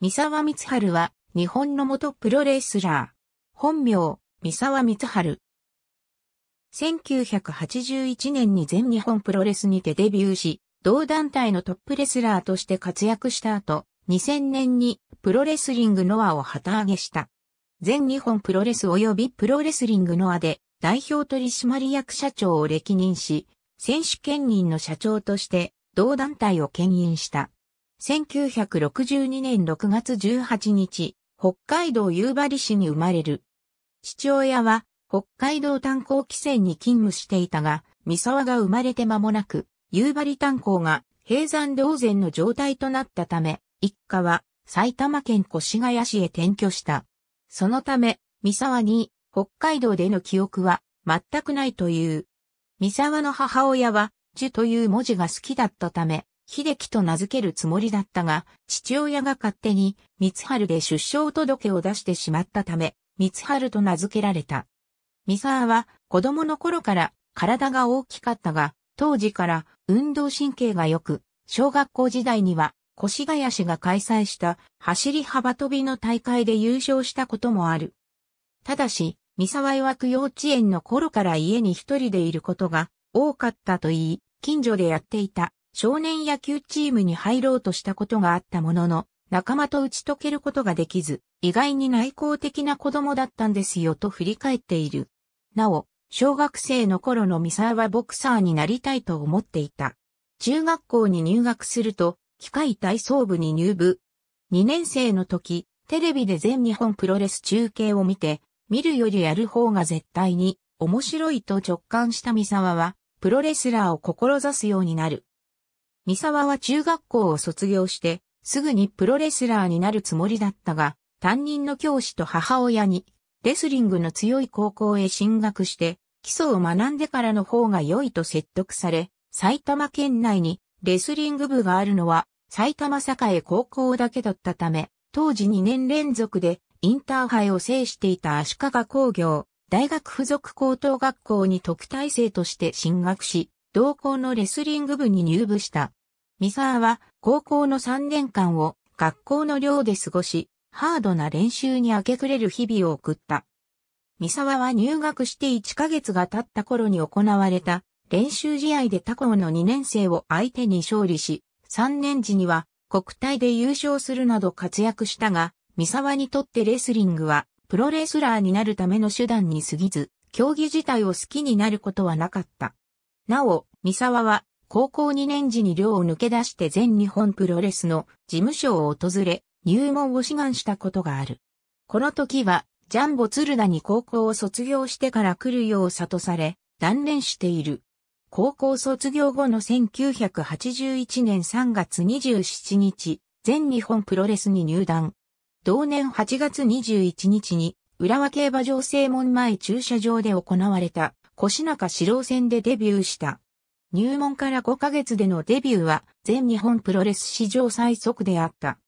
三沢光春は、日本の元プロレスラー。本名、三沢光春。1981年に全日本プロレスにてデビューし、同団体のトップレスラーとして活躍した後、2000年にプロレスリングノアを旗揚げした。全日本プロレス及びプロレスリングノアで代表取締役社長を歴任し、選手兼任の社長として同団体を牽引した。1962年6月18日、北海道夕張市に生まれる。父親は北海道炭鉱汽船に勤務していたが、三沢が生まれて間もなく、夕張炭鉱が閉山同然の状態となったため、一家は埼玉県越谷市へ転居した。そのため、三沢に北海道での記憶は全くないという。三沢の母親は、樹という文字が好きだったため、秀樹と名付けるつもりだったが、父親が勝手に、三春で出生届を出してしまったため、三春と名付けられた。三沢は、子供の頃から体が大きかったが、当時から運動神経が良く、小学校時代には、越谷市が開催した走り幅跳びの大会で優勝したこともある。ただし、三沢曰く幼稚園の頃から家に一人でいることが多かったと言い、近所でやっていた少年野球チームに入ろうとしたことがあったものの、仲間と打ち解けることができず、意外に内向的な子供だったんですよと振り返っている。なお、小学生の頃のミサーはボクサーになりたいと思っていた。中学校に入学すると、機械体操部に入部。2年生の時、テレビで全日本プロレス中継を見て、見るよりやる方が絶対に面白いと直感したミサワは、プロレスラーを志すようになる。三沢は中学校を卒業して、すぐにプロレスラーになるつもりだったが、担任の教師と母親に、レスリングの強い高校へ進学して、基礎を学んでからの方が良いと説得され、埼玉県内にレスリング部があるのは、埼玉栄高校だけだったため、当時2年連続でインターハイを制していた足利工業、大学附属高等学校に特待生として進学し、同校のレスリング部に入部した。三沢は高校の3年間を学校の寮で過ごし、ハードな練習に明け暮れる日々を送った。三沢は入学して1ヶ月が経った頃に行われた練習試合で他校の2年生を相手に勝利し、3年時には国体で優勝するなど活躍したが、三沢にとってレスリングはプロレスラーになるための手段に過ぎず、競技自体を好きになることはなかった。なお、三沢は高校2年時に寮を抜け出して全日本プロレスの事務所を訪れ、入門を志願したことがある。この時は、ジャンボ鶴田に高校を卒業してから来るよう悟され、断念している。高校卒業後の1981年3月27日、全日本プロレスに入団。同年8月21日に、浦和競馬場正門前駐車場で行われた、腰中四郎戦でデビューした。入門から5ヶ月でのデビューは全日本プロレス史上最速であった。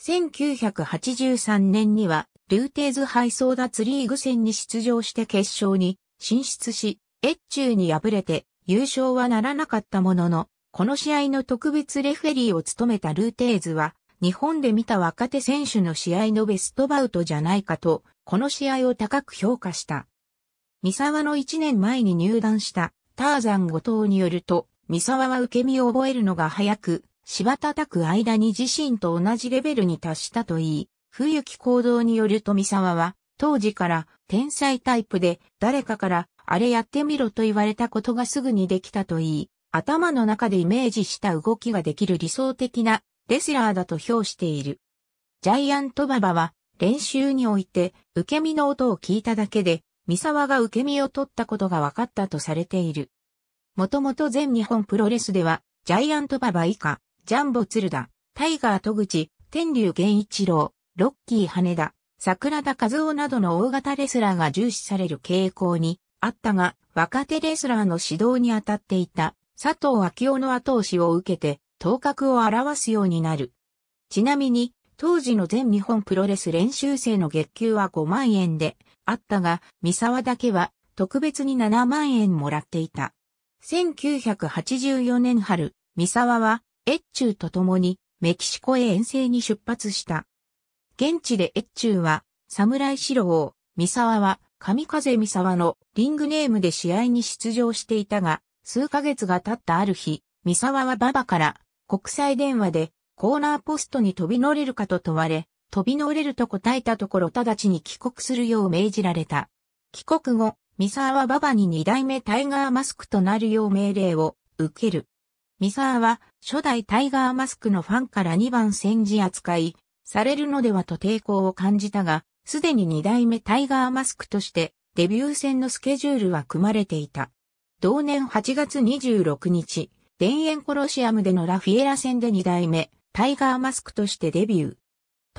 1983年にはルーテーズ敗争奪リーグ戦に出場して決勝に進出し、越中に敗れて優勝はならなかったものの、この試合の特別レフェリーを務めたルーテーズは、日本で見た若手選手の試合のベストバウトじゃないかと、この試合を高く評価した。三沢の1年前に入団したターザン後藤によると、三沢は受け身を覚えるのが早く、芝叩く間に自身と同じレベルに達したといい、冬木行動によると三沢は、当時から天才タイプで誰かからあれやってみろと言われたことがすぐにできたといい、頭の中でイメージした動きができる理想的なレスラーだと評している。ジャイアントババは練習において受け身の音を聞いただけで三沢が受け身を取ったことが分かったとされている。もともと全日本プロレスでは、ジャイアントババ以下、ジャンボ鶴田、タイガー戸口、天竜源一郎、ロッキー羽田、桜田和夫などの大型レスラーが重視される傾向にあったが、若手レスラーの指導に当たっていた佐藤昭夫の後押しを受けて、頭角を表すようになる。ちなみに、当時の全日本プロレス練習生の月給は5万円で、あったが、三沢だけは特別に7万円もらっていた。1984年春、三沢は越中と共にメキシコへ遠征に出発した。現地で越中は侍四郎、三沢は神風三沢のリングネームで試合に出場していたが、数ヶ月が経ったある日、三沢は馬場から国際電話でコーナーポストに飛び乗れるかと問われ、飛び乗れると答えたところ直ちに帰国するよう命じられた。帰国後、ミサーはババに二代目タイガーマスクとなるよう命令を受ける。ミサーは初代タイガーマスクのファンから二番戦時扱いされるのではと抵抗を感じたが、すでに二代目タイガーマスクとしてデビュー戦のスケジュールは組まれていた。同年8月26日、田園コロシアムでのラフィエラ戦で二代目タイガーマスクとしてデビュー。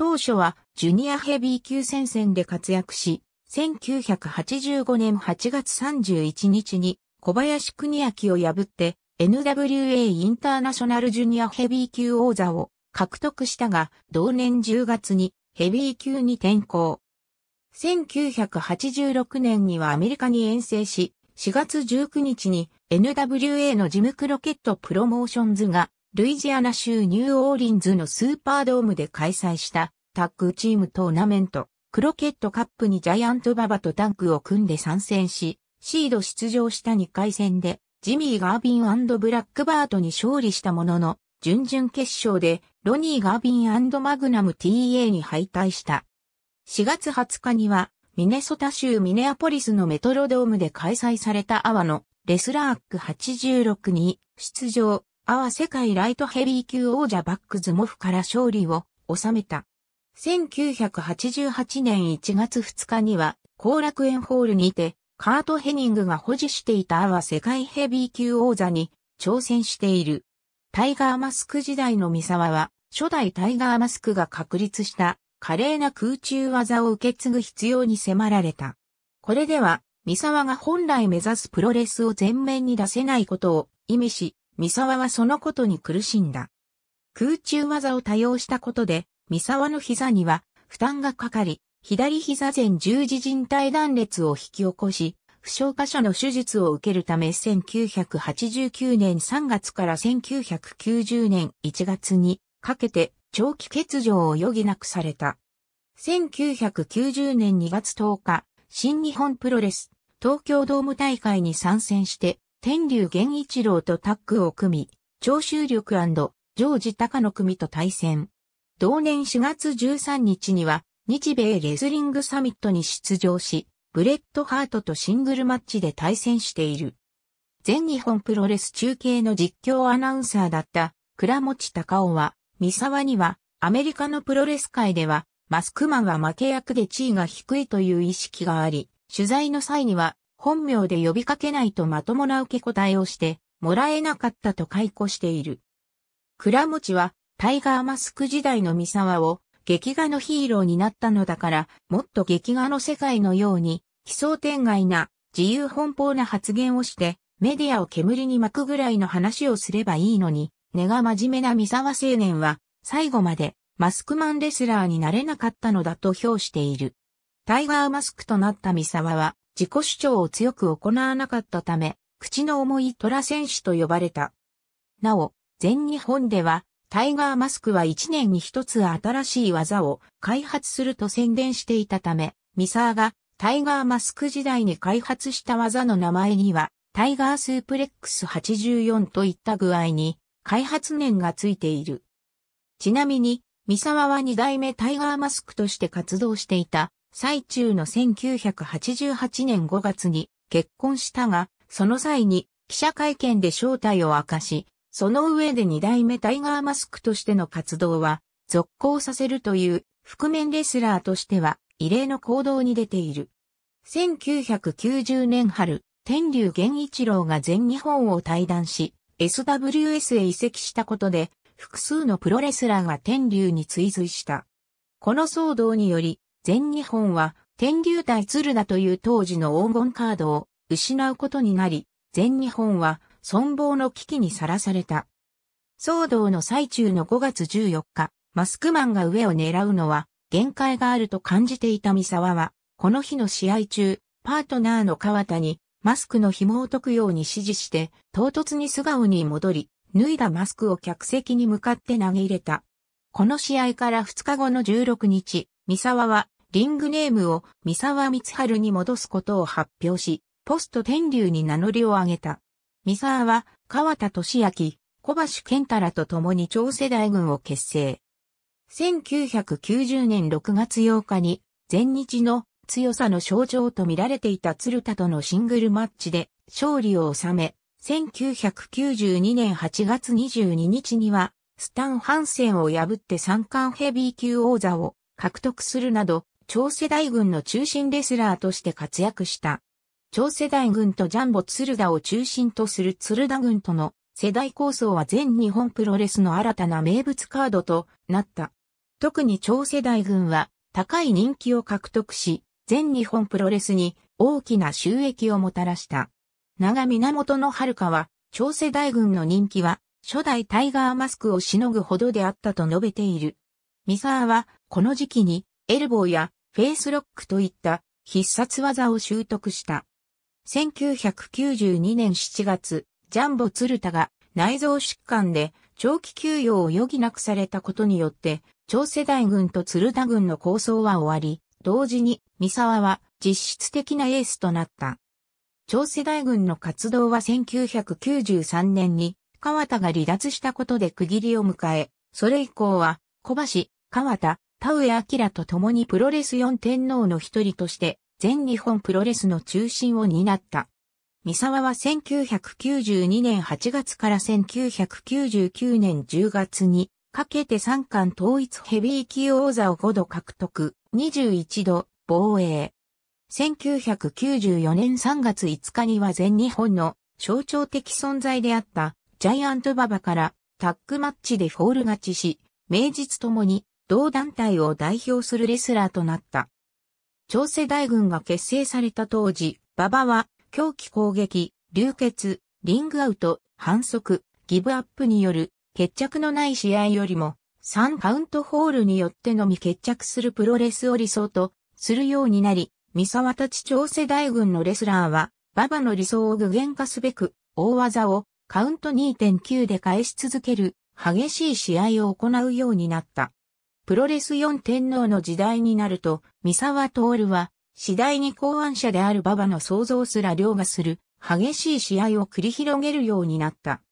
当初はジュニアヘビー級戦線で活躍し、1985年8月31日に小林国明を破って NWA インターナショナルジュニアヘビー級王座を獲得したが、同年10月にヘビー級に転向。1986年にはアメリカに遠征し、4月19日に NWA のジムクロケットプロモーションズがルイジアナ州ニューオーリンズのスーパードームで開催したタッグチームトーナメント、クロケットカップにジャイアントババとタンクを組んで参戦し、シード出場した2回戦で、ジミー・ガービンブラックバートに勝利したものの、準々決勝でロニー・ガービンマグナム TA に敗退した。4月20日には、ミネソタ州ミネアポリスのメトロドームで開催されたアワのレスラーック86に出場、アワ世界ライトヘビー級王者バックズモフから勝利を収めた。1988年1月2日には、後楽園ホールにて、カート・ヘニングが保持していたアワ世界ヘビー級王座に挑戦している。タイガーマスク時代のミサワは、初代タイガーマスクが確立した華麗な空中技を受け継ぐ必要に迫られた。これでは、ミサワが本来目指すプロレスを前面に出せないことを意味し、三沢はそのことに苦しんだ。空中技を多用したことで、三沢の膝には負担がかかり、左膝前十字靭帯断裂を引き起こし、負傷箇所の手術を受けるため1989年3月から1990年1月にかけて長期欠場を余儀なくされた。1990年2月10日、新日本プロレス東京ドーム大会に参戦して天竜源一郎とタッグを組み、長州力ジョージ高野組と対戦。同年4月13日には、日米レスリングサミットに出場し、ブレッドハートとシングルマッチで対戦している。全日本プロレス中継の実況アナウンサーだった倉持隆夫は、三沢にはアメリカのプロレス界ではマスクマンは負け役で地位が低いという意識があり、取材の際には本名で呼びかけないとまともな受け答えをして、もらえなかったと解雇している。倉持は、タイガーマスク時代の三沢を、劇画のヒーローになったのだから、もっと劇画の世界のように、奇想天外な、自由奔放な発言をして、メディアを煙に巻くぐらいの話をすればいいのに、根が真面目な三沢青年は、最後まで、マスクマンレスラーになれなかったのだと評している。タイガーマスクとなった三沢は、自己主張を強く行わなかったため、口の重い虎選手と呼ばれた。なお、全日本では、タイガーマスクは1年に1つ新しい技を開発すると宣伝していたため、ミサーがタイガーマスク時代に開発した技の名前には、タイガースープレックス84といった具合に、開発年がついている。ちなみに、三沢は2代目タイガーマスクとして活動していた最中の1988年5月に結婚したが、その際に記者会見で正体を明かし、その上で二代目タイガーマスクとしての活動は続行させるという覆面レスラーとしては異例の行動に出ている。1990年春、天竜源一郎が全日本を退団し、SWS へ移籍したことで、複数のプロレスラーが天竜に追随した。この騒動により、全日本は天竜対鶴田という当時の黄金カードを失うことになり、全日本は存亡の危機にさらされた。騒動の最中の5月14日、マスクマンが上を狙うのは限界があると感じていた三沢は、この日の試合中、パートナーの川田にマスクの紐を解くように指示して、唐突に素顔に戻り、脱いだマスクを客席に向かって投げ入れた。この試合から2日後の16日、三沢はリングネームを三沢光春に戻すことを発表し、ポスト天竜に名乗りを上げた。三沢は川田俊明、小橋健太らと共に長世代軍を結成。1990年6月8日に全日の強さの象徴と見られていた鶴田とのシングルマッチで勝利を収め、1992年8月22日にはスタン・ハンセンを破って三冠ヘビー級王座を獲得するなど超世代軍の中心レスラーとして活躍した。超世代軍とジャンボ鶴田を中心とする鶴田軍との世代構想は全日本プロレスの新たな名物カードとなった。特に超世代軍は高い人気を獲得し、全日本プロレスに大きな収益をもたらした。長源の遥は、超世代軍の人気は、初代タイガーマスクをしのぐほどであったと述べている。三沢は、この時期に、エルボーやフェイスロックといった必殺技を習得した。1992年7月、ジャンボ鶴田が内臓疾患で長期休養を余儀なくされたことによって、長世代軍と鶴田軍の構想は終わり、同時に三沢は実質的なエースとなった。長世代軍の活動は1993年に川田が離脱したことで区切りを迎え、それ以降は小橋、川田、田上明と共にプロレス4天皇の一人として、全日本プロレスの中心を担った。三沢は1992年8月から1999年10月に、かけて三冠統一ヘビー級王座を5度獲得、21度防衛。1994年3月5日には全日本の象徴的存在であったジャイアントババからタッグマッチでフォール勝ちし、名実ともに同団体を代表するレスラーとなった。朝世大軍が結成された当時、馬場は狂気攻撃、流血、リングアウト、反則、ギブアップによる決着のない試合よりも3カウントホールによってのみ決着するプロレスを理想とするようになり、三沢たち朝世大軍のレスラーは、馬場の理想を具現化すべく、大技をカウント2.9で返し続ける激しい試合を行うようになった。プロレス4天皇の時代になると、三沢徹は、次第に考案者である馬場の想像すら凌駕する、激しい試合を繰り広げるようになった。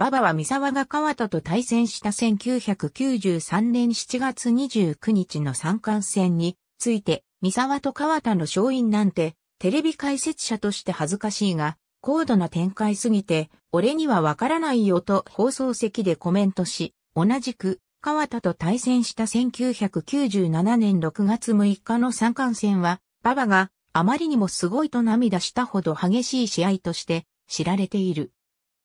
馬場は三沢が川田と対戦した1993年7月29日の三冠戦について、三沢と川田の勝因なんて、テレビ解説者として恥ずかしいが、高度な展開すぎて、俺にはわからないよと放送席でコメントし、同じく川田と対戦した1997年6月6日の三冠戦は、馬場があまりにもすごいと涙したほど激しい試合として知られている。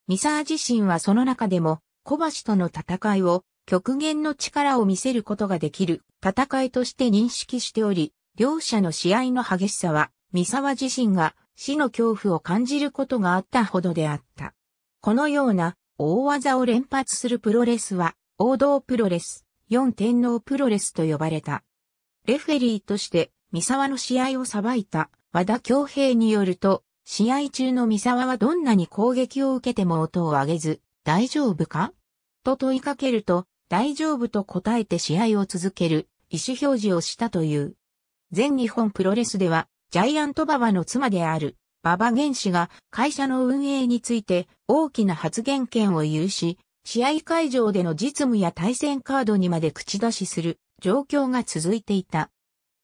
ミサー自身はその中でも小橋との戦いを極限の力を見せることができる戦いとして認識しており、両者の試合の激しさは、三沢自身が死の恐怖を感じることがあったほどであった。このような大技を連発するプロレスは、王道プロレス、四天王プロレスと呼ばれた。レフェリーとして、三沢の試合を裁いた和田恭平によると、試合中の三沢はどんなに攻撃を受けても音を上げず、大丈夫かと問いかけると、大丈夫と答えて試合を続ける意思表示をしたという。全日本プロレスでは、ジャイアントババの妻である、ババ原氏が会社の運営について大きな発言権を有し、試合会場での実務や対戦カードにまで口出しする状況が続いていた。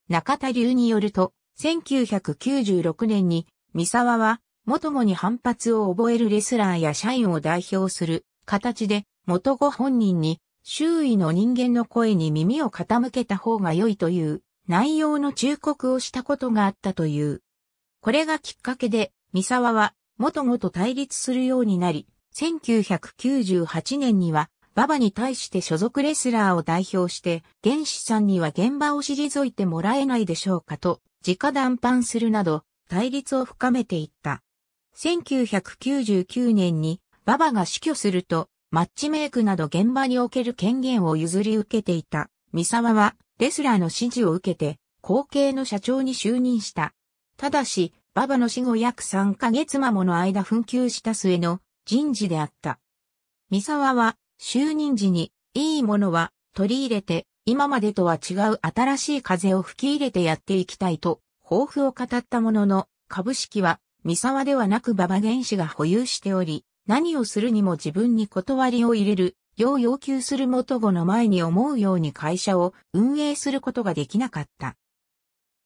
中田流によると、1996年に三沢は、もともに反発を覚えるレスラーや社員を代表する形で、元ご本人に周囲の人間の声に耳を傾けた方が良いという内容の忠告をしたことがあったという。これがきっかけで、三沢は元もと対立するようになり、1998年には、馬場に対して所属レスラーを代表して、原始さんには現場を退いてもらえないでしょうかと、直談判するなど、対立を深めていった。1999年に、馬場が死去すると、マッチメイクなど現場における権限を譲り受けていた、三沢は、レスラーの指示を受けて、後継の社長に就任した。ただし、馬場の死後約3ヶ月間もの間紛糾した末の人事であった。三沢は就任時にいいものは取り入れて今までとは違う新しい風を吹き入れてやっていきたいと抱負を語ったものの株式は三沢ではなく馬場原子が保有しており何をするにも自分に断りを入れる要要求する元語の前に思うように会社を運営することができなかった。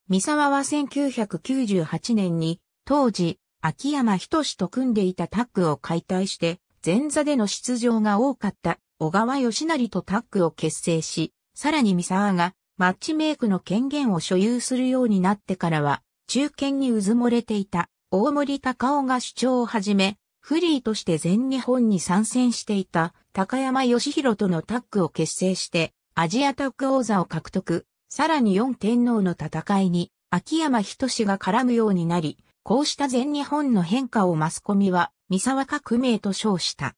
三沢は1998年に当時秋山仁と組んでいたタッグを解体して、前座での出場が多かった小川義成とタッグを結成し、さらに三沢がマッチメイクの権限を所有するようになってからは、中堅にうずもれていた大森高尾が主張を始め、フリーとして全日本に参戦していた高山義弘とのタッグを結成して、アジアタッグ王座を獲得、さらに四天皇の戦いに秋山仁が絡むようになり、こうした全日本の変化をマスコミは、三沢革命と称した。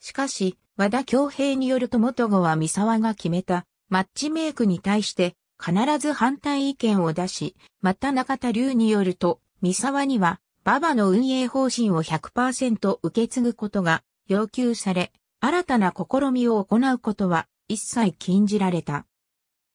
しかし、和田京平によると元子は三沢が決めた、マッチメイクに対して、必ず反対意見を出し、また中田龍によると、三沢には、馬場の運営方針を100%受け継ぐことが要求され、新たな試みを行うことは一切禁じられた。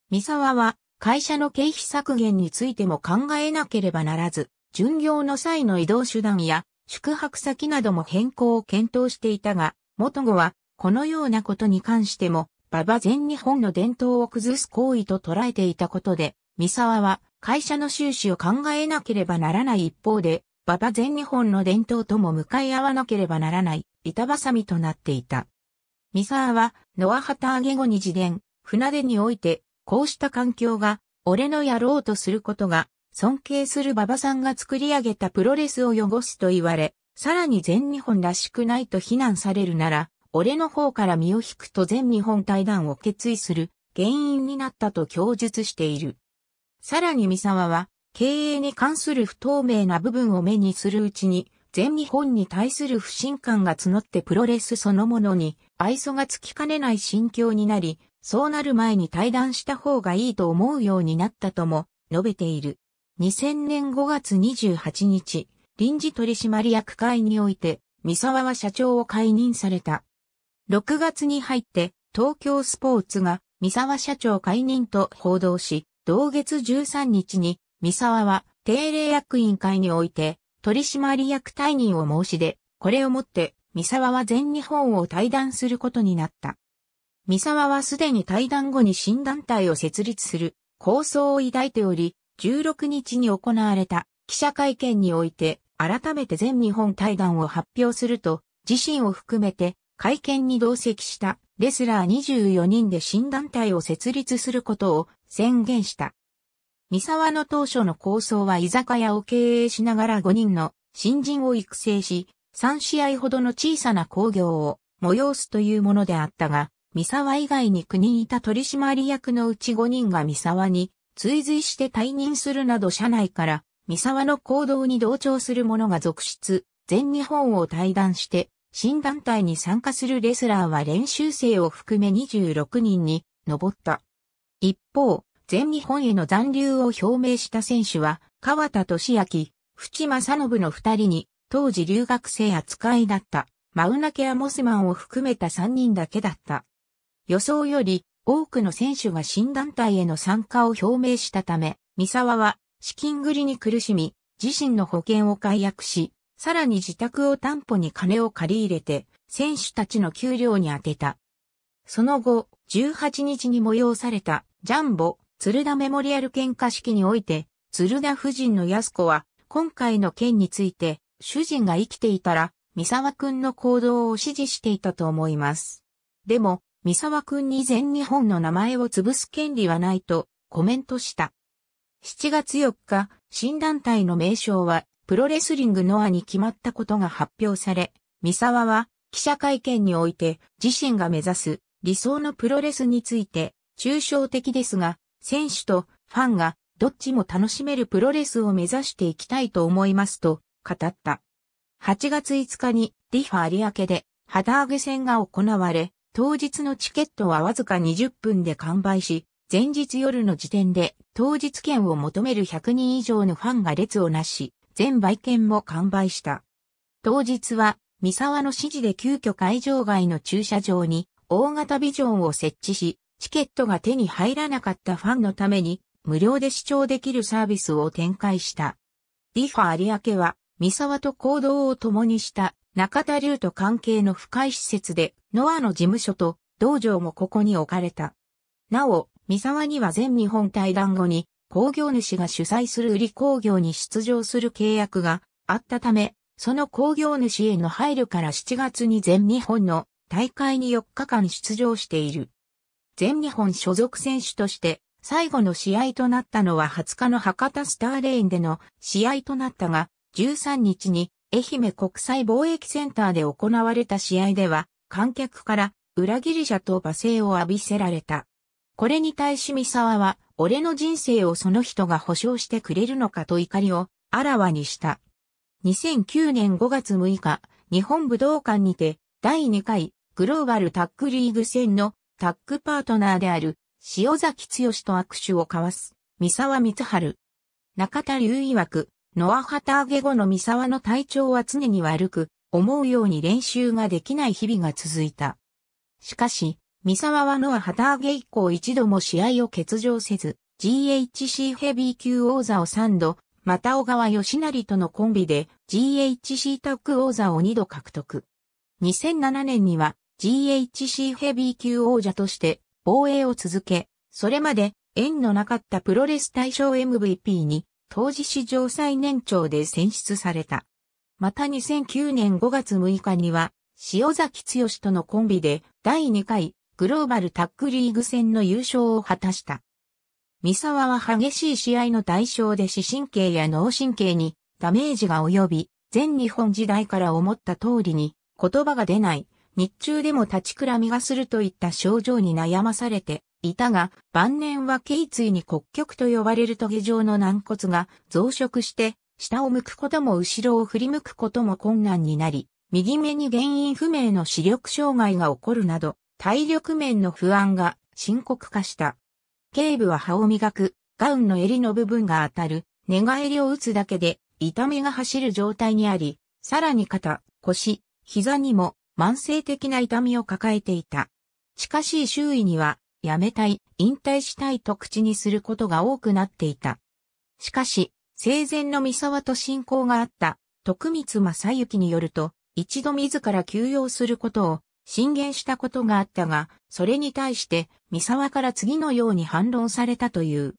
三沢は会社の経費削減についても考えなければならず、巡業の際の移動手段や宿泊先なども変更を検討していたが、元後は、このようなことに関しても、馬場全日本の伝統を崩す行為と捉えていたことで、三沢は会社の収支を考えなければならない一方で、馬場全日本の伝統とも向かい合わなければならない板挟みとなっていた。三沢は、ノア旗揚げ後に自伝、船出において、こうした環境が、俺のやろうとすることが、尊敬する馬場さんが作り上げたプロレスを汚すと言われ、さらに全日本らしくないと非難されるなら、俺の方から身を引くと全日本対談を決意する原因になったと供述している。さらに三沢は、経営に関する不透明な部分を目にするうちに、全日本に対する不信感が募ってプロレスそのものに愛想がつきかねない心境になり、そうなる前に対談した方がいいと思うようになったとも述べている。2000年5月28日、臨時取締役会において、三沢は社長を解任された。6月に入って、東京スポーツが三沢社長解任と報道し、同月13日に三沢は定例役員会において取締役退任を申し出、これをもって三沢は全日本を退団することになった。三沢はすでに退団後に新団体を設立する構想を抱いており、16日に行われた記者会見において改めて全日本対談を発表すると自身を含めて会見に同席したレスラー24人で新団体を設立することを宣言した。三沢の当初の構想は居酒屋を経営しながら5人の新人を育成し、3試合ほどの小さな工業を催すというものであったが、三沢以外に9人いた取締役のうち5人が三沢に追随して退任するなど社内から三沢の行動に同調する者が続出、全日本を退団して、新団体に参加するレスラーは練習生を含め26人に上った。一方、全日本への残留を表明した選手は、川田俊明、淵正信の二人に、当時留学生扱いだった、マウナケア・モスマンを含めた三人だけだった。予想より、多くの選手が新団体への参加を表明したため、三沢は資金繰りに苦しみ、自身の保険を解約し、さらに自宅を担保に金を借り入れて、選手たちの給料に充てた。その後、18日に催されたジャンボ、鶴田メモリアル喧嘩式において、鶴田夫人の安子は、今回の件について、主人が生きていたら、三沢くんの行動を支持していたと思います。でも、三沢くんに全日本の名前を潰す権利はないとコメントした。7月4日、新団体の名称はプロレスリングノアに決まったことが発表され、三沢は記者会見において自身が目指す理想のプロレスについて抽象的ですが、選手とファンがどっちも楽しめるプロレスを目指していきたいと思いますと語った。8月5日にリファ有明で旗揚げ戦が行われ、当日のチケットはわずか20分で完売し、前日夜の時点で当日券を求める100人以上のファンが列をなし、全売券も完売した。当日は、三沢の指示で急遽会場外の駐車場に大型ビジョンを設置し、チケットが手に入らなかったファンのために無料で視聴できるサービスを展開した。ディファ有明は、三沢と行動を共にした中田龍と関係の深い施設で、ノアの事務所と道場もここに置かれた。なお、三沢には全日本対談後に、工業主が主催する売り工業に出場する契約があったため、その工業主への配慮から7月に全日本の大会に4日間出場している。全日本所属選手として最後の試合となったのは20日の博多スターレインでの試合となったが、13日に愛媛国際貿易センターで行われた試合では、観客から裏切り者と罵声を浴びせられた。これに対し三沢は、俺の人生をその人が保証してくれるのかと怒りをあらわにした。2009年5月6日、日本武道館にて、第2回グローバルタックリーグ戦のタックパートナーである塩崎剛と握手を交わす三沢光春。中田隆曰く、ノア旗揚げ後の三沢の体調は常に悪く、思うように練習ができない日々が続いた。しかし、三沢はノア旗揚げ以降一度も試合を欠場せず、GHC ヘビー級王座を3度、また小川義成とのコンビで GHC タック王座を2度獲得。2007年には GHC ヘビー級王者として防衛を続け、それまで縁のなかったプロレス大賞 MVP に当時史上最年長で選出された。また2009年5月6日には、塩崎剛とのコンビで第2回グローバルタックリーグ戦の優勝を果たした。三沢は激しい試合の対象で視神経や脳神経にダメージが及び、全日本時代から思った通りに言葉が出ない、日中でも立ちくらみがするといった症状に悩まされていたが、晩年は頸椎に骨棘と呼ばれる棘状の軟骨が増殖して、下を向くことも後ろを振り向くことも困難になり、右目に原因不明の視力障害が起こるなど、体力面の不安が深刻化した。頸部は歯を磨く、ガウンの襟の部分が当たる、寝返りを打つだけで痛みが走る状態にあり、さらに肩、腰、膝にも慢性的な痛みを抱えていた。近しい周囲には辞めたい、引退したいと口にすることが多くなっていた。しかし、生前の三沢と親交があった徳光正幸によると、一度自ら休養することを進言したことがあったが、それに対して三沢から次のように反論されたという。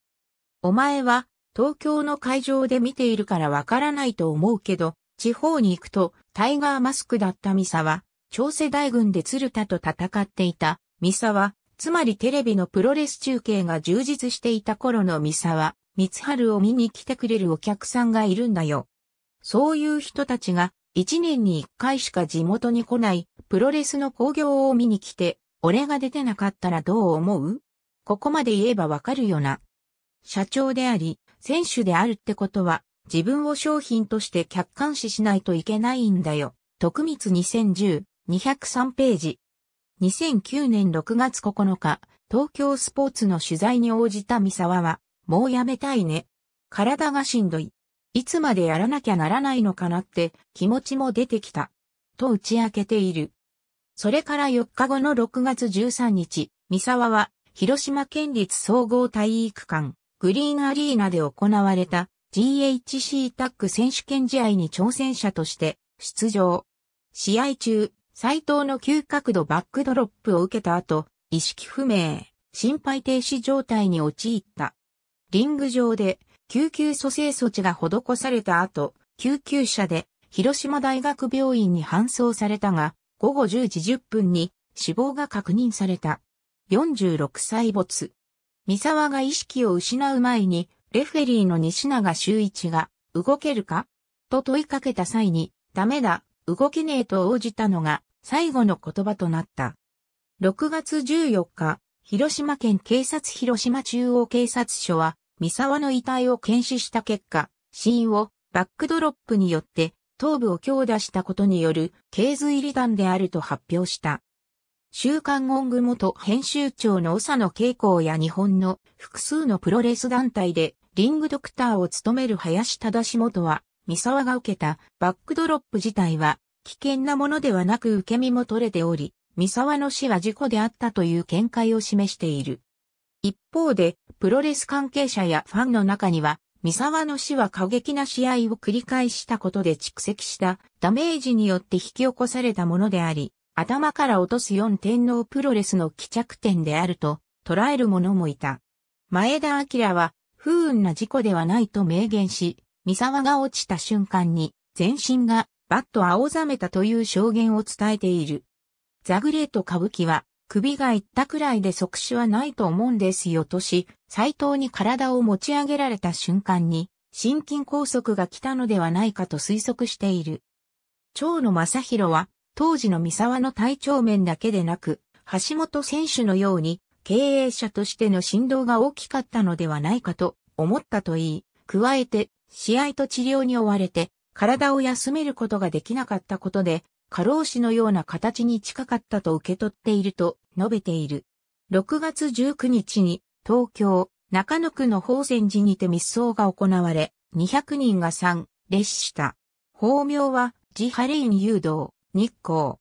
お前は東京の会場で見ているからわからないと思うけど、地方に行くとタイガーマスクだった三沢、長世大軍で鶴田と戦っていた三沢、つまりテレビのプロレス中継が充実していた頃の三沢、三春を見に来てくれるお客さんがいるんだよ。そういう人たちが、一年に一回しか地元に来ない、プロレスの興行を見に来て、俺が出てなかったらどう思うここまで言えばわかるよな。社長であり、選手であるってことは、自分を商品として客観視しないといけないんだよ。徳光2010、203ページ。2009年6月9日、東京スポーツの取材に応じた三沢は、もうやめたいね。体がしんどい。いつまでやらなきゃならないのかなって気持ちも出てきた。と打ち明けている。それから4日後の6月13日、三沢は広島県立総合体育館グリーンアリーナで行われた GHC タッグ選手権試合に挑戦者として出場。試合中、斎藤の急角度バックドロップを受けた後、意識不明、心肺停止状態に陥った。リング上で救急蘇生措置が施された後、救急車で広島大学病院に搬送されたが、午後10時10分に死亡が確認された。46歳没。三沢が意識を失う前に、レフェリーの西永修一が、動けるかと問いかけた際に、ダメだ、動けねえと応じたのが最後の言葉となった。6月14日、広島県警察広島中央警察署は、三沢の遺体を検視した結果、死因をバックドロップによって頭部を強打したことによる頸髄離断であると発表した。週刊文具元編集長の長野慶子や日本の複数のプロレス団体でリングドクターを務める林忠元は三沢が受けたバックドロップ自体は危険なものではなく受け身も取れており、三沢の死は事故であったという見解を示している。一方で、プロレス関係者やファンの中には、三沢の死は過激な試合を繰り返したことで蓄積したダメージによって引き起こされたものであり、頭から落とす四天王プロレスの帰着点であると捉える者もいた。前田明は、不運な事故ではないと明言し、三沢が落ちた瞬間に、全身がバッと青ざめたという証言を伝えている。ザグレート歌舞伎は、首がいったくらいで即死はないと思うんですよとし、斎藤に体を持ち上げられた瞬間に、心筋梗塞が来たのではないかと推測している。長野正宏は、当時の三沢の体調面だけでなく、橋本選手のように、経営者としての振動が大きかったのではないかと思ったといい、加えて試合と治療に追われて、体を休めることができなかったことで、過労死のような形に近かったと受け取っていると述べている。6月19日に東京中野区の宝泉寺にて密葬が行われ、200人が参列した。法名はジハレイン誘導、日光。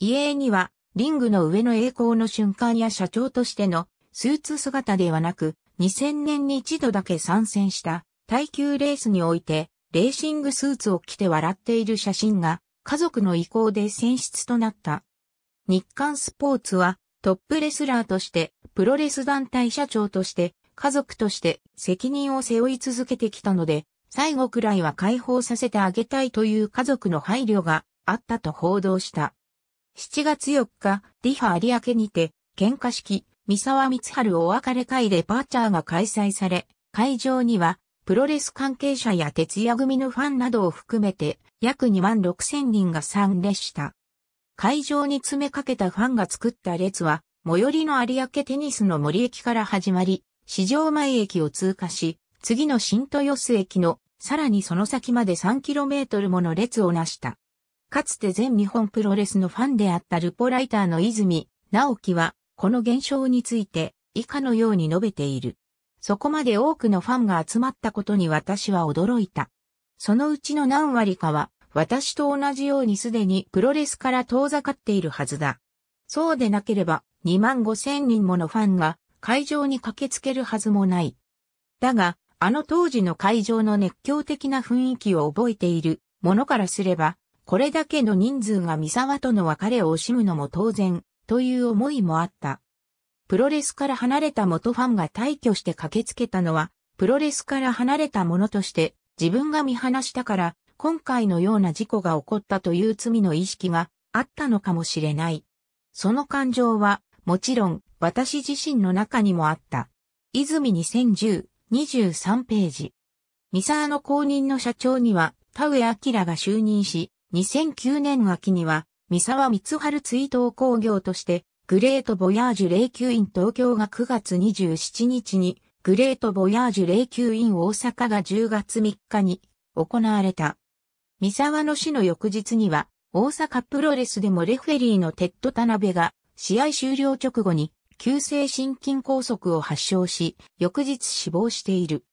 遺影にはリングの上の栄光の瞬間や社長としてのスーツ姿ではなく、2000年に一度だけ参戦した耐久レースにおいて、レーシングスーツを着て笑っている写真が、家族の意向で選出となった。日刊スポーツは、トップレスラーとして、プロレス団体社長として、家族として責任を背負い続けてきたので、最後くらいは解放させてあげたいという家族の配慮があったと報道した。7月4日、リハ有明にて、喧嘩式、三沢光春お別れ会デパーチャーが開催され、会場にはプロレス関係者や徹夜組のファンなどを含めて約2万6千人が参列した。会場に詰めかけたファンが作った列は、最寄りの有明テニスの森駅から始まり、市場前駅を通過し、次の新豊洲駅のさらにその先まで 3km もの列をなした。かつて全日本プロレスのファンであったルポライターの泉直樹は、この現象について以下のように述べている。そこまで多くのファンが集まったことに私は驚いた。そのうちの何割かは、私と同じようにすでにプロレスから遠ざかっているはずだ。そうでなければ、2万5千人ものファンが会場に駆けつけるはずもない。だが、あの当時の会場の熱狂的な雰囲気を覚えているものからすれば、これだけの人数が三沢との別れを惜しむのも当然、という思いもあった。プロレスから離れた元ファンが退去して駆けつけたのは、プロレスから離れた者として自分が見放したから、今回のような事故が起こったという罪の意識があったのかもしれない。その感情は、もちろん、私自身の中にもあった。泉2010、23ページ。ミサーの公認の社長には、田上明が就任し、2009年秋には、三沢光春追悼工業として、グレートボヤージュ霊柩院東京が9月27日に、グレートボヤージュ霊柩院大阪が10月3日に行われた。三沢の死の翌日には、大阪プロレスでもレフェリーのテッド田辺が、試合終了直後に、急性心筋梗塞を発症し、翌日死亡している。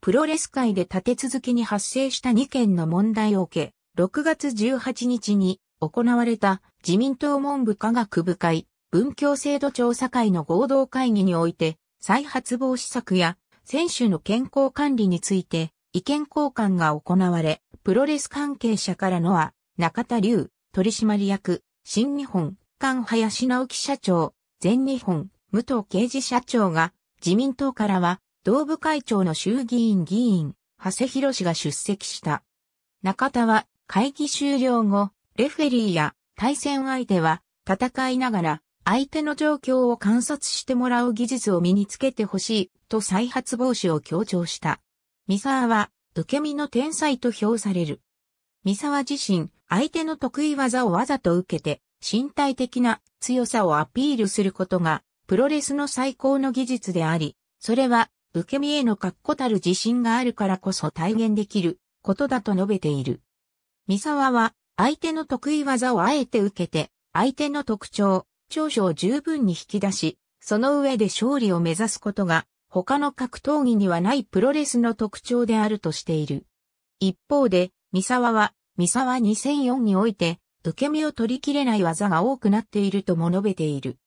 プロレス界で立て続けに発生した2件の問題を受け、6月18日に行われた自民党文部科学部会文教制度調査会の合同会議において、再発防止策や選手の健康管理について意見交換が行われ、プロレス関係者からのは、中田龍、取締役、新日本、菅林直樹社長、全日本、武藤刑事社長が、自民党からは、同部会長の衆議院議員、長谷博氏が出席した。中田は、会議終了後、レフェリーや対戦相手は、戦いながら、相手の状況を観察してもらう技術を身につけてほしいと再発防止を強調した。三沢は受け身の天才と評される。三沢自身、相手の得意技をわざと受けて身体的な強さをアピールすることがプロレスの最高の技術であり、それは受け身への確固たる自信があるからこそ体現できることだと述べている。三沢は相手の得意技をあえて受けて、相手の特徴、長所を十分に引き出し、その上で勝利を目指すことが、他の格闘技にはないプロレスの特徴であるとしている。一方で、三沢は、三沢2004において、受け身を取りきれない技が多くなっているとも述べている。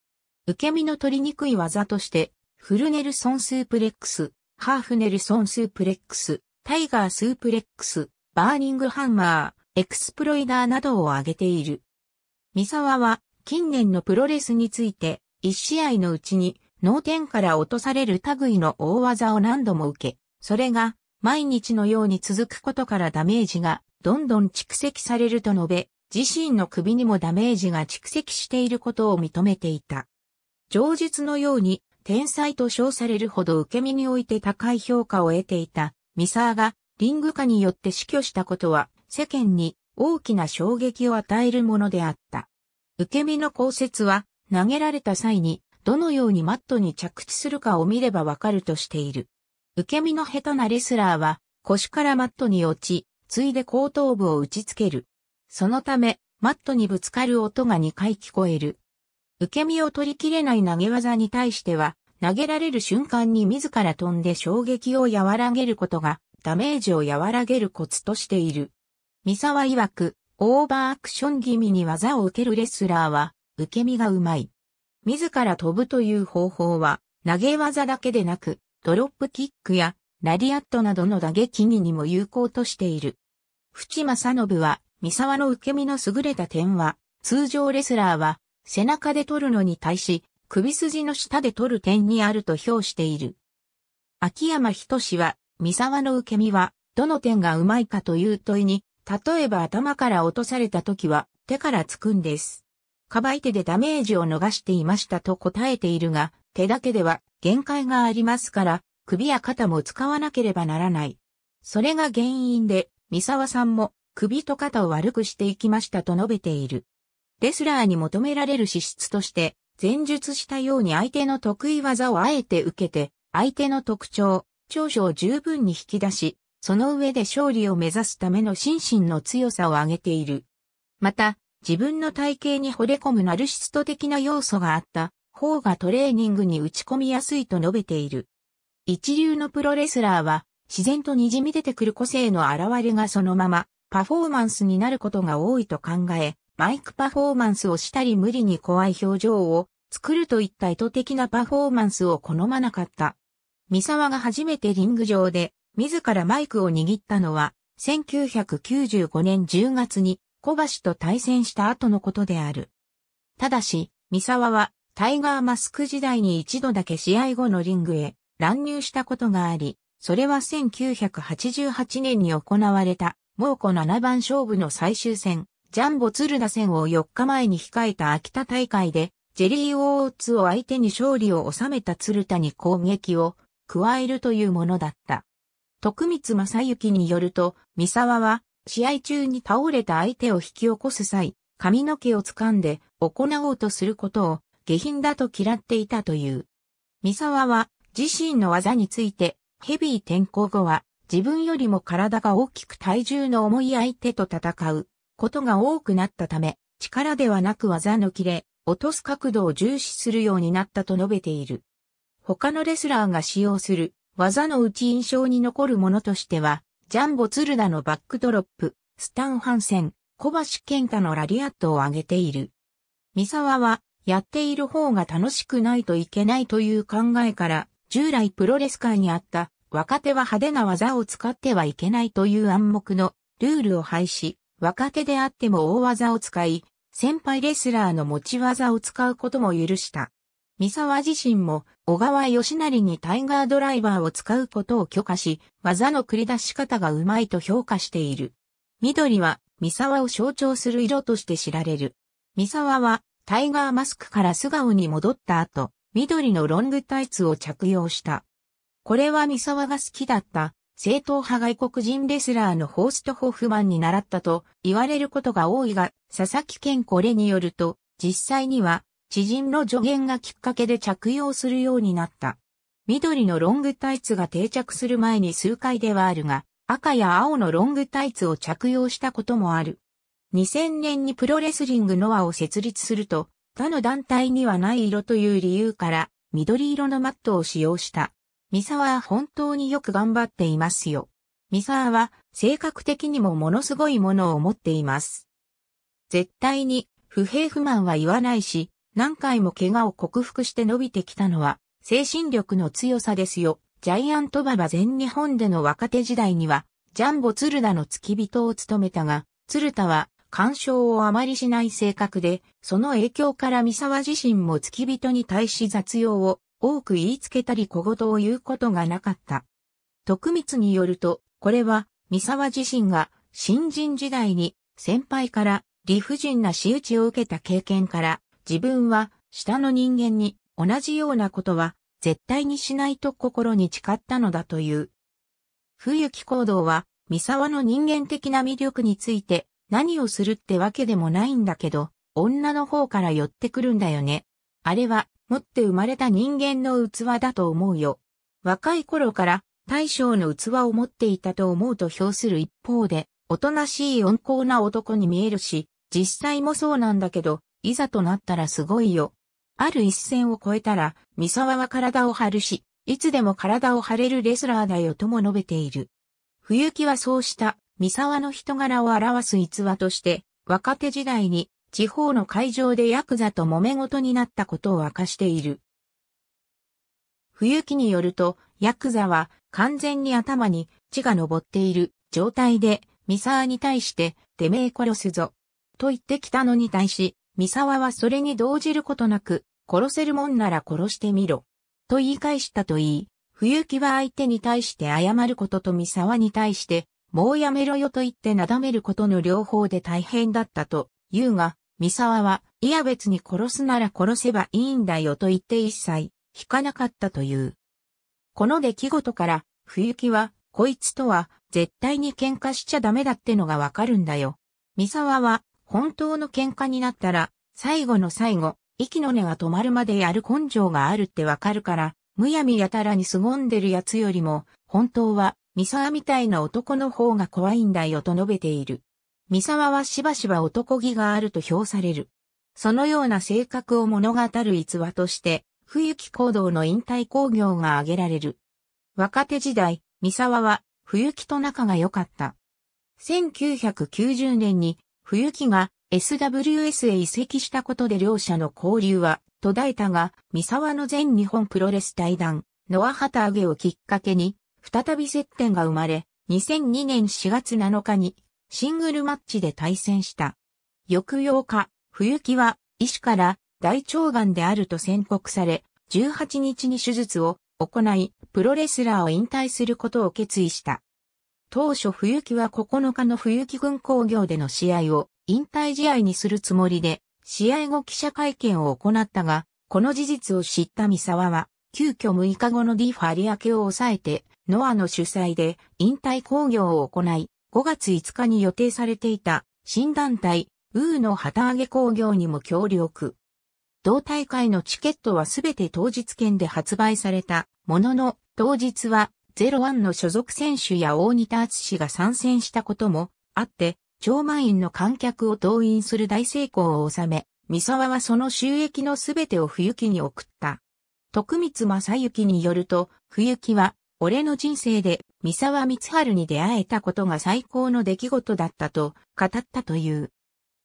受け身の取りにくい技として、フルネルソンスープレックス、ハーフネルソンスープレックス、タイガースープレックス、バーニングハンマー、エクスプロイダーなどを挙げている。三沢は、近年のプロレスについて、一試合のうちに、脳天から落とされる類の大技を何度も受け、それが、毎日のように続くことからダメージが、どんどん蓄積されると述べ、自身の首にもダメージが蓄積していることを認めていた。上述のように、天才と称されるほど受け身において高い評価を得ていた、ミサーが、リング化によって死去したことは、世間に大きな衝撃を与えるものであった。受け身の降雪は、投げられた際に、どのようにマットに着地するかを見ればわかるとしている。受け身の下手なレスラーは、腰からマットに落ち、ついで後頭部を打ちつける。そのため、マットにぶつかる音が2回聞こえる。受け身を取りきれない投げ技に対しては、投げられる瞬間に自ら飛んで衝撃を和らげることが、ダメージを和らげるコツとしている。三沢曰く、オーバーアクション気味に技を受けるレスラーは、受け身がうまい。自ら飛ぶという方法は、投げ技だけでなく、ドロップキックや、ラリアットなどの打撃技にも有効としている。淵正信は、三沢の受け身の優れた点は、通常レスラーは、背中で取るのに対し、首筋の下で取る点にあると評している。秋山仁は、三沢の受け身は、どの点がうまいかという問いに、例えば頭から落とされた時は手からつくんです。かばい手でダメージを逃していましたと答えているが、手だけでは限界がありますから、首や肩も使わなければならない。それが原因で、三沢さんも首と肩を悪くしていきましたと述べている。レスラーに求められる資質として、前述したように相手の得意技をあえて受けて、相手の特徴、長所を十分に引き出し、その上で勝利を目指すための心身の強さを上げている。また、自分の体型に惚れ込むナルシスト的な要素があった方がトレーニングに打ち込みやすいと述べている。一流のプロレスラーは自然と滲み出てくる個性の現れがそのままパフォーマンスになることが多いと考え、マイクパフォーマンスをしたり無理に怖い表情を作るといった意図的なパフォーマンスを好まなかった。三沢が初めてリング上で自らマイクを握ったのは、1995年10月に小橋と対戦した後のことである。ただし、三沢はタイガーマスク時代に一度だけ試合後のリングへ乱入したことがあり、それは1988年に行われた、猛虎7番勝負の最終戦、ジャンボ鶴田戦を4日前に控えた秋田大会で、ジェリー・オーツを相手に勝利を収めた鶴田に攻撃を加えるというものだった。徳光正幸によると、三沢は、試合中に倒れた相手を引き起こす際、髪の毛を掴んで行おうとすることを下品だと嫌っていたという。三沢は自身の技についてヘビー転向後は自分よりも体が大きく体重の重い相手と戦うことが多くなったため力ではなく技の切れ、落とす角度を重視するようになったと述べている。他のレスラーが使用する技のうち印象に残るものとしては、ジャンボツルダのバックドロップ、スタンハンセン、小橋健太のラリアットを挙げている。三沢は、やっている方が楽しくないといけないという考えから、従来プロレス界にあった若手は派手な技を使ってはいけないという暗黙のルールを廃止、若手であっても大技を使い、先輩レスラーの持ち技を使うことも許した。三沢自身も小川義成にタイガードライバーを使うことを許可し、技の繰り出し方がうまいと評価している。緑は三沢を象徴する色として知られる。三沢はタイガーマスクから素顔に戻った後、緑のロングタイツを着用した。これは三沢が好きだった正統派外国人レスラーのホースト・ホフマンに習ったと言われることが多いが、佐々木健これによると、実際には知人の助言がきっかけで着用するようになった。緑のロングタイツが定着する前に数回ではあるが、赤や青のロングタイツを着用したこともある。2000年にプロレスリングノアを設立すると、他の団体にはない色という理由から、緑色のマットを使用した。三沢は本当によく頑張っていますよ。三沢は性格的にもものすごいものを持っています。絶対に不平不満は言わないし、何回も怪我を克服して伸びてきたのは、精神力の強さですよ。ジャイアントババ全日本での若手時代には、ジャンボ鶴田の付き人を務めたが、鶴田は、干渉をあまりしない性格で、その影響から三沢自身も付き人に対し雑用を多く言いつけたり小言を言うことがなかった。徳光によると、これは三沢自身が新人時代に先輩から理不尽な仕打ちを受けた経験から自分は下の人間に同じようなことは絶対にしないと心に誓ったのだという。冬木行動は三沢の人間的な魅力について何をするってわけでもないんだけど、女の方から寄ってくるんだよね。あれは持って生まれた人間の器だと思うよ。若い頃から大将の器を持っていたと思うと評する一方で、おとなしい温厚な男に見えるし、実際もそうなんだけど、いざとなったらすごいよ。ある一線を越えたら、三沢は体を張るし、いつでも体を張れるレスラーだよとも述べている。冬木はそうした三沢の人柄を表す逸話として、若手時代に地方の会場でヤクザと揉め事になったことを明かしている。冬木によると、ヤクザは完全に頭に血が上っている状態で、三沢に対して、てめえ殺すぞ。と言ってきたのに対し、三沢はそれに動じることなく、殺せるもんなら殺してみろ。と言い返したと言い、冬木は相手に対して謝ることと三沢に対して、もうやめろよと言ってなだめることの両方で大変だったと言うが、三沢は、いや別に殺すなら殺せばいいんだよと言って一切、引かなかったという。この出来事から、冬木は、こいつとは、絶対に喧嘩しちゃダメだってのがわかるんだよ。三沢は、本当の喧嘩になったら、最後の最後、息の根が止まるまでやる根性があるってわかるから、むやみやたらに凄んでる奴よりも、本当は、三沢みたいな男の方が怖いんだよと述べている。三沢はしばしば男気があると評される。そのような性格を物語る逸話として、冬木行動の引退工業が挙げられる。若手時代、三沢は冬木と仲が良かった。1990年に冬木が SWS へ移籍したことで両者の交流は途絶えたが、三沢の全日本プロレス対談、ノア旗揚げをきっかけに、再び接点が生まれ、2002年4月7日にシングルマッチで対戦した。翌8日、冬木は医師から大腸がんであると宣告され、18日に手術を行い、プロレスラーを引退することを決意した。当初冬木は9日の冬木軍工業での試合を引退試合にするつもりで、試合後記者会見を行ったが、この事実を知った三沢は、急遽6日後のディファリ明ケを抑えて、ノアの主催で引退工業を行い、5月5日に予定されていた新団体、ウーの旗揚げ工業にも協力。同大会のチケットはすべて当日券で発売されたものの、当日はゼロワンの所属選手や大仁田敦が参戦したこともあって、超満員の観客を動員する大成功を収め、三沢はその収益のすべてを冬木に送った。徳光正幸によると、冬木は、俺の人生で三沢光春に出会えたことが最高の出来事だったと語ったという。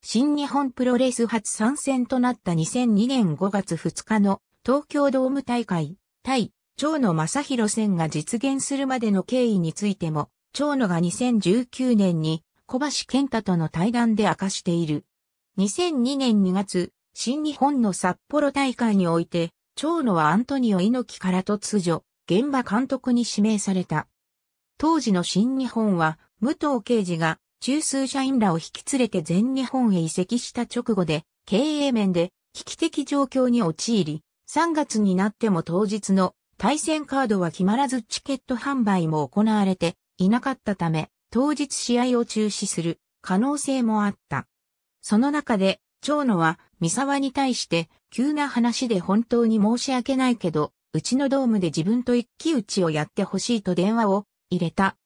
新日本プロレス初参戦となった2002年5月2日の東京ドーム大会対長野正宏戦が実現するまでの経緯についても、長野が2019年に小橋健太との対談で明かしている。2002年2月、新日本の札幌大会において、長野はアントニオ猪木から突如、現場監督に指名された。当時の新日本は、武藤刑事が中枢社員らを引き連れて全日本へ移籍した直後で、経営面で危機的状況に陥り、3月になっても当日の対戦カードは決まらずチケット販売も行われていなかったため、当日試合を中止する可能性もあった。その中で、長野は三沢に対して急な話で本当に申し訳ないけど、うちのドームで自分と一騎打ちをやってほしいと電話を入れた。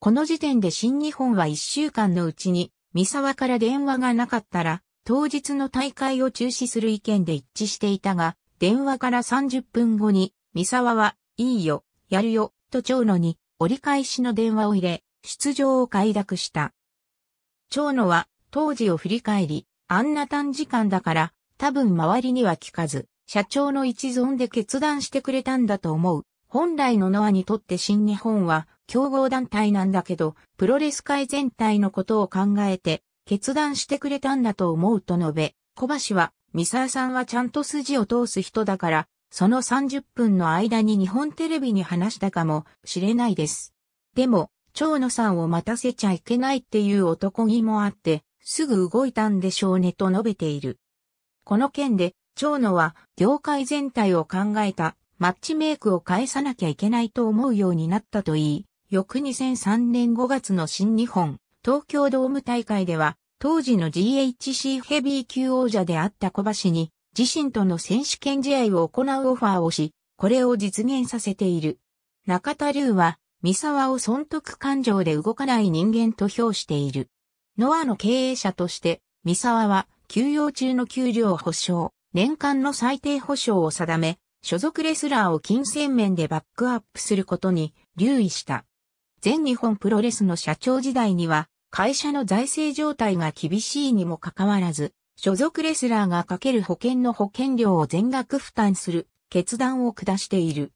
この時点で新日本は一週間のうちに三沢から電話がなかったら、当日の大会を中止する意見で一致していたが、電話から30分後に三沢は、いいよ、やるよ、と長野に折り返しの電話を入れ、出場を快諾した。長野は、当時を振り返り、あんな短時間だから、多分周りには聞かず、社長の一存で決断してくれたんだと思う。本来のノアにとって新日本は競合団体なんだけど、プロレス界全体のことを考えて決断してくれたんだと思うと述べ、小橋は、三沢さんはちゃんと筋を通す人だから、その30分の間に日本テレビに話したかもしれないです。でも、蝶野さんを待たせちゃいけないっていう男気もあって、すぐ動いたんでしょうねと述べている。この件で、蝶野は業界全体を考えたマッチメイクを返さなきゃいけないと思うようになったといい、翌2003年5月の新日本、東京ドーム大会では、当時の GHC ヘビー級王者であった小橋に、自身との選手権試合を行うオファーをし、これを実現させている。中田龍は、三沢を損得感情で動かない人間と評している。ノアの経営者として、三沢は休養中の給料保証、年間の最低保証を定め、所属レスラーを金銭面でバックアップすることに留意した。全日本プロレスの社長時代には、会社の財政状態が厳しいにもかかわらず、所属レスラーがかける保険の保険料を全額負担する決断を下している。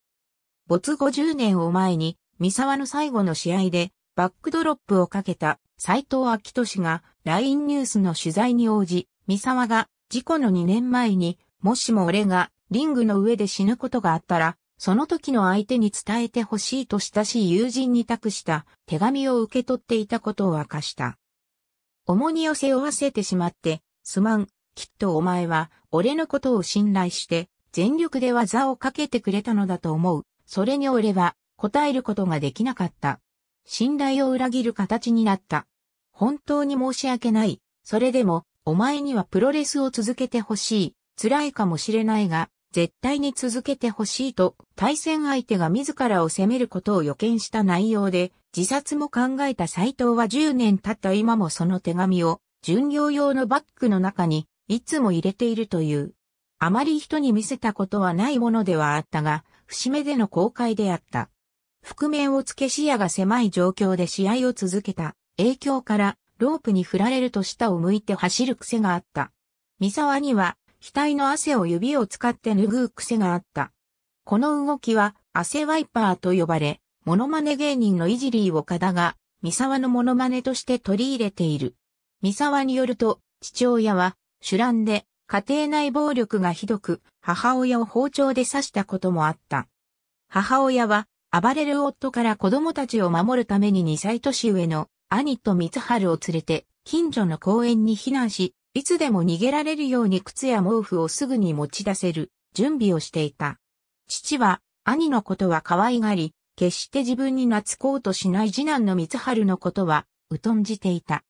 没後10年を前に、三沢の最後の試合でバックドロップをかけた斎藤明俊が LINE ニュースの取材に応じ、三沢が事故の2年前に、もしも俺がリングの上で死ぬことがあったら、その時の相手に伝えてほしいと親しい友人に託した手紙を受け取っていたことを明かした。重荷を背負わせてしまってすまん、きっとお前は、俺のことを信頼して、全力で技をかけてくれたのだと思う。それに俺は、答えることができなかった。信頼を裏切る形になった。本当に申し訳ない。それでも、お前にはプロレスを続けてほしい。辛いかもしれないが、絶対に続けてほしいと、対戦相手が自らを責めることを予見した内容で、自殺も考えた斎藤は10年経った今もその手紙を巡業用のバッグの中にいつも入れているという。あまり人に見せたことはないものではあったが、節目での公開であった。覆面をつけ視野が狭い状況で試合を続けた影響からロープに振られると下を向いて走る癖があった。三沢には額の汗を指を使って拭う癖があった。この動きは汗ワイパーと呼ばれ、モノマネ芸人のイジリー岡田が三沢のモノマネとして取り入れている。三沢によると、父親は、主乱で、家庭内暴力がひどく、母親を包丁で刺したこともあった。母親は、暴れる夫から子供たちを守るために2歳年上の兄と三春を連れて、近所の公園に避難し、いつでも逃げられるように靴や毛布をすぐに持ち出せる準備をしていた。父は兄のことは可愛がり、決して自分に懐こうとしない次男の三春のことは疎んじていた。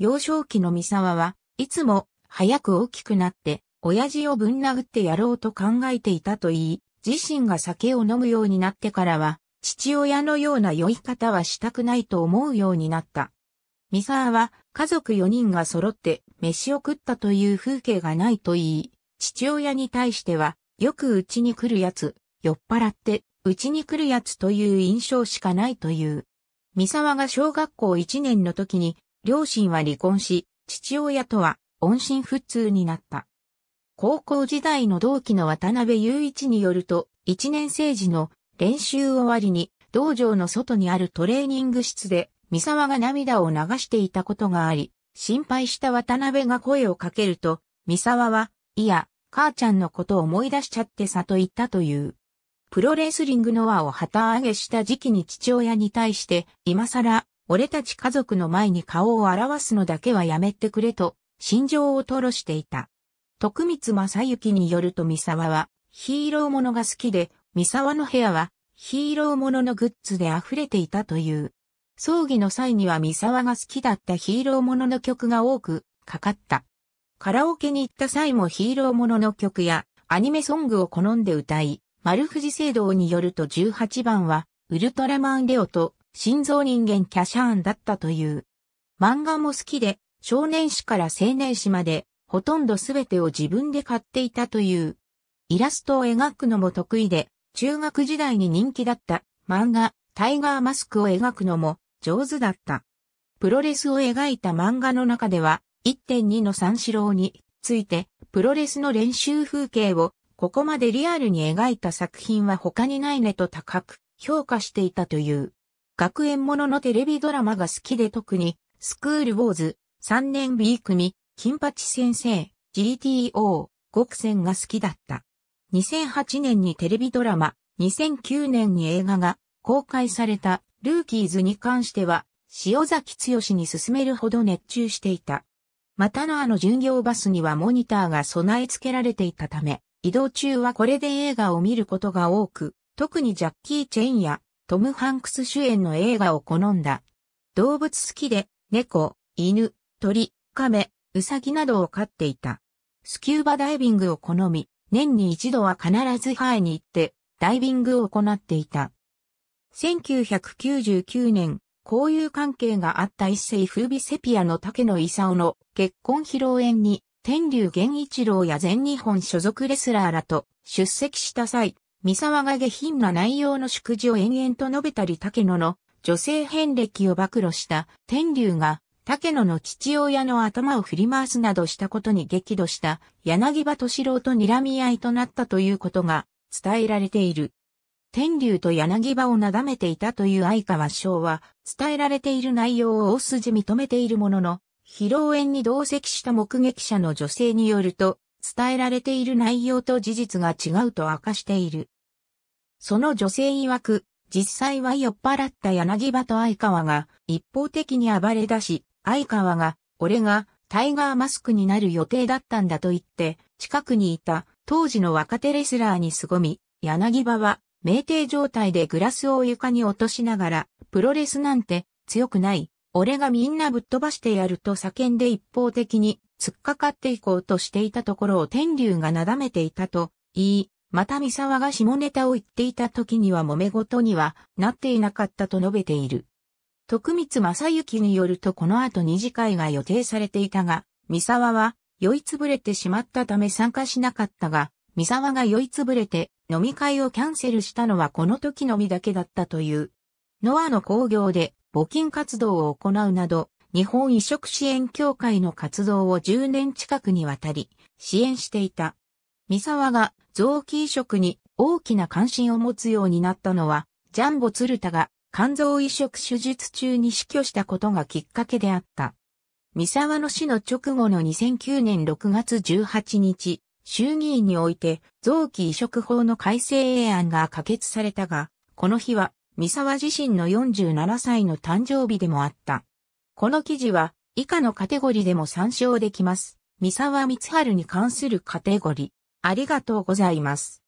幼少期の三沢はいつも早く大きくなって親父をぶん殴ってやろうと考えていたと言い、自身が酒を飲むようになってからは父親のような酔い方はしたくないと思うようになった。三沢は家族4人が揃って飯を食ったという風景がないと言い、父親に対してはよくうちに来るやつ、酔っ払ってうちに来るやつという印象しかないという。三沢が小学校1年の時に両親は離婚し、父親とは音信不通になった。高校時代の同期の渡辺雄一によると、一年生時の練習終わりに、道場の外にあるトレーニング室で、三沢が涙を流していたことがあり、心配した渡辺が声をかけると、三沢は、いや、母ちゃんのことを思い出しちゃってさと言ったという。プロレスリングの輪を旗揚げした時期に父親に対して、今更俺たち家族の前に顔を表すのだけはやめてくれと、心情を吐露していた。徳光正幸によると三沢は、ヒーローものが好きで、三沢の部屋は、ヒーローもののグッズで溢れていたという。葬儀の際には三沢が好きだったヒーローものの曲が多く、かかった。カラオケに行った際もヒーローものの曲や、アニメソングを好んで歌い、丸藤聖堂によると18番は、ウルトラマンレオと心臓人間キャシャーンだったという。漫画も好きで、少年誌から青年誌まで、ほとんどすべてを自分で買っていたという。イラストを描くのも得意で、中学時代に人気だった漫画、タイガーマスクを描くのも上手だった。プロレスを描いた漫画の中では、1.2の三四郎について、プロレスの練習風景をここまでリアルに描いた作品は他にないねと高く評価していたという。学園もののテレビドラマが好きで特に、スクールウォーズ、3年 B 組、金八先生、GTO、極戦が好きだった。2008年にテレビドラマ、2009年に映画が公開されたルーキーズに関しては、塩崎剛に勧めるほど熱中していた。またのあの巡業バスにはモニターが備え付けられていたため、移動中はこれで映画を見ることが多く、特にジャッキー・チェンやトム・ハンクス主演の映画を好んだ。動物好きで、猫、犬、鳥、亀、ウサギなどを飼っていた。スキューバダイビングを好み、年に一度は必ずハエに行って、ダイビングを行っていた。1999年、交友関係があった一世風靡セピアの竹野勲の結婚披露宴に、天竜源一郎や全日本所属レスラーらと出席した際、三沢が下品な内容の祝辞を延々と述べたり竹野の女性遍歴を暴露した天竜が竹野の父親の頭を振り回すなどしたことに激怒した柳葉敏郎と睨み合いとなったということが伝えられている。天竜と柳葉をなだめていたという相川翔は伝えられている内容を大筋認めているものの、披露宴に同席した目撃者の女性によると、伝えられている内容と事実が違うと明かしている。その女性曰く、実際は酔っ払った柳葉と相川が一方的に暴れ出し、相川が、俺がタイガーマスクになる予定だったんだと言って、近くにいた当時の若手レスラーに凄み、柳葉は、酩酊状態でグラスを床に落としながら、プロレスなんて強くない、俺がみんなぶっ飛ばしてやると叫んで一方的に突っかかっていこうとしていたところを天竜がなだめていたと言い、また三沢が下ネタを言っていた時には揉め事にはなっていなかったと述べている。徳光正幸によるとこの後二次会が予定されていたが、三沢は酔いつぶれてしまったため参加しなかったが、三沢が酔いつぶれて飲み会をキャンセルしたのはこの時のみだけだったという。ノアの工業で募金活動を行うなど、日本移植支援協会の活動を10年近くにわたり支援していた。三沢が臓器移植に大きな関心を持つようになったのは、ジャンボ鶴田が肝臓移植手術中に死去したことがきっかけであった。三沢の死の直後の2009年6月18日、衆議院において臓器移植法の改正案が可決されたが、この日は三沢自身の47歳の誕生日でもあった。この記事は以下のカテゴリでも参照できます。三沢光春に関するカテゴリ。ありがとうございます。